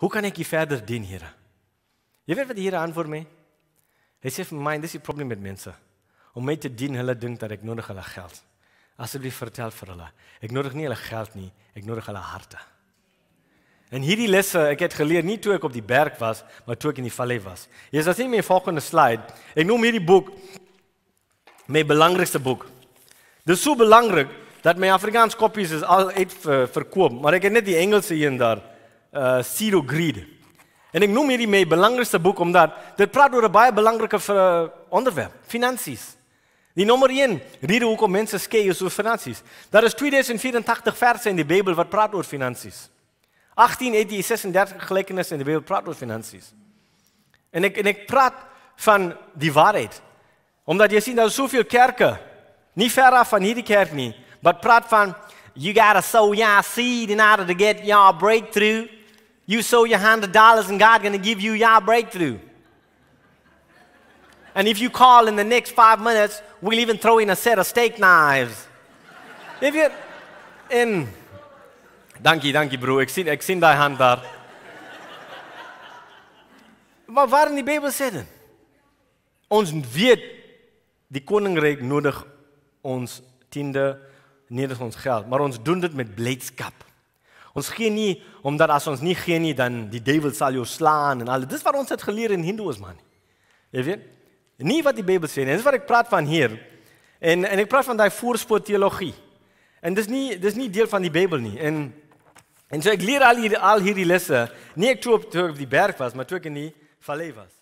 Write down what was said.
Hoe kan ek U verder dien, Here? Jy weet wat die Here antwoord my? Hy sê vir my, dis die probleem met mense. Om my te dien, hulle dink dat ek nodig hulle geld. Asseblief vertel vir hulle, ek nodig nie hulle geld nie, ek nodig hulle harte. En hierdie lesse, ek het geleer nie toe ek op die berg was, maar toe ek in die vallei was. Hier is as in my volgende slide. Ek noem hierdie boek my belangrikste boek. Dit is so belangrik dat my Afrikaans kopies is al uit verkoop, maar ek het net die Engelse een daar. Eh, zero Greed. En ik noem jullie mijn belangrijkste boek omdat dit praat over een baie belangrijke eh, onderwerp, financiën. Die nummer 1, reden om mensen skeien over financiën. Dat is 2084 versen in de Bijbel wat praat over financiën. 18 18, 36 gelijkenissen in de Bijbel praat over financiën. En ik, praat van die waarheid. Omdat je ziet dat er zoveel kerken, niet ver af van hierdie kerk niet, maar praat van, you gotta sow your seed in order to get your breakthrough. you sow your hand of dollars and God gonna give you your breakthrough. And if you call in the next five minutes, we'll even throw in a set of steak knives. If you in Dank je, dank je, broer. Ik zie, zie die hand daar. maar waar in die Bijbel zit het? Ons weet, die koninkrijk nodig ons tiende, niet ons geld. Maar ons doen het met blijdschap. Ons gee nie omdat as ons nie gee nie dan die duiwel sal jou slaan en al. Dis wat ons het geleer in Hindoeïsme man. Jy weet? Nie wat die Bybel sê nie. Dis wat ek praat van hier. En en ek praat van daai voorspoet teologie. En dis nie dis nie deel van die Bybel nie. En en so ek leer al hier al hierdie lesse nie ek toe op, toe op die berg was, maar toe ek in die vallei was.